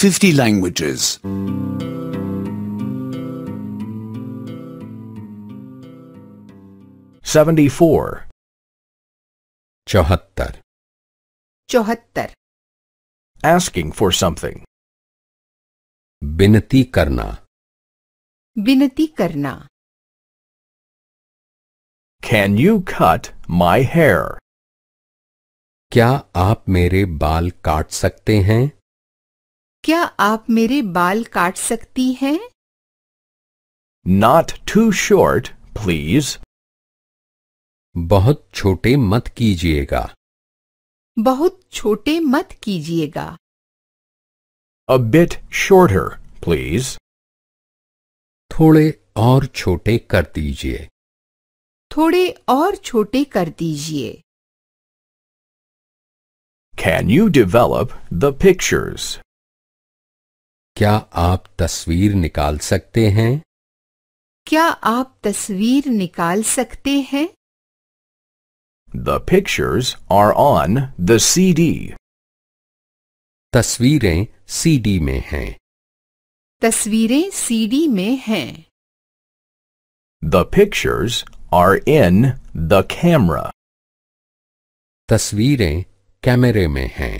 50 languages. Seventy-four. Chohattar. Chohattar. Asking for something. Binati karna. Binati karna. Can you cut my hair? Kya ap mere bāl काट sakte hain? क्या आप मेरे बाल काट सकती हैं नॉट टू शॉर्ट प्लीज बहुत छोटे मत कीजिएगा बहुत छोटे मत कीजिएगा अ बिट शॉर्टर प्लीज थोड़े और छोटे कर दीजिए थोड़े और छोटे कर दीजिए can you develop the pictures क्या आप तस्वीर निकाल सकते हैं क्या आप तस्वीर निकाल सकते हैं pictures are on the C D तस्वीरें डी में हैं तस्वीरें सी डी में हैं the pictures are in the camera तस्वीरें कैमरे में हैं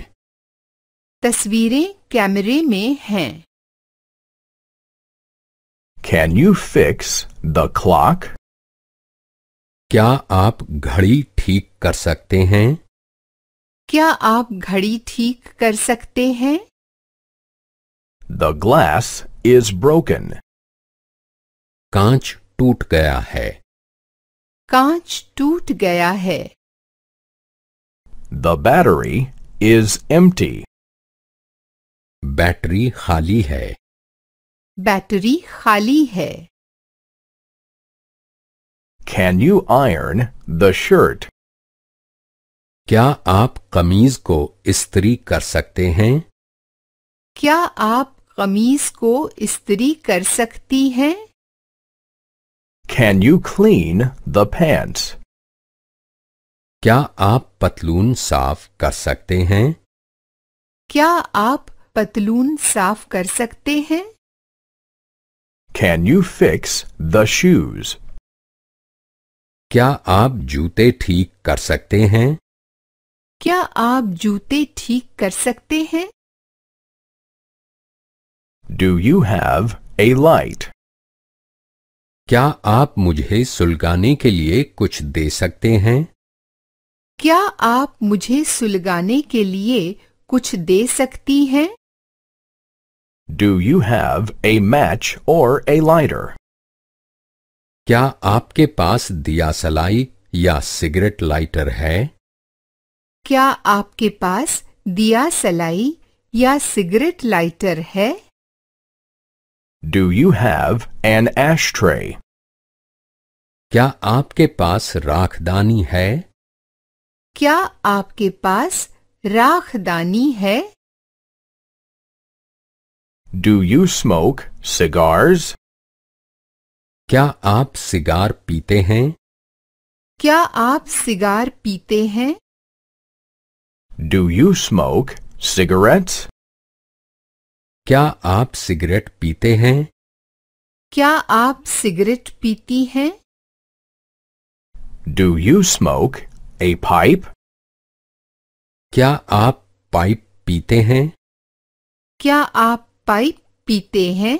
तस्वीरें कैमरे में हैं Can you fix the clock? क्या आप घड़ी ठीक कर सकते हैं क्या आप घड़ी ठीक कर सकते हैं The glass is broken. कांच टूट गया है कांच टूट गया है The battery is empty. Battery खाली है बैटरी खाली है can you iron the shirt क्या आप कमीज को इस्त्री कर सकते हैं क्या आप कमीज को इस्त्री कर सकती हैं can you clean the pants क्या आप पतलून साफ कर सकते हैं क्या आप पतलून साफ कर सकते हैं Can you fix the shoes? क्या आप जूते ठीक कर सकते हैं क्या आप जूते ठीक कर सकते हैं Do you have a light? क्या आप मुझे सुलगाने के लिए कुछ दे सकते हैं क्या आप मुझे सुलगाने के लिए कुछ दे सकती हैं Do you have a match or a lighter? क्या आपके पास दिया सलाई या सिगरेट लाइटर है क्या आपके पास दिया सलाई या सिगरेट लाइटर है Do you have an ashtray? क्या आपके पास राखदानी है क्या आपके पास राखदानी है Do you smoke cigars? क्या आप सिगार पीते हैं क्या आप सिगार पीते हैं Do you smoke cigarettes? क्या आप सिगरेट पीते हैं क्या आप सिगरेट पीती हैं Do you smoke a pipe? क्या आप पाइप पीते हैं क्या आप पाइप पीते हैं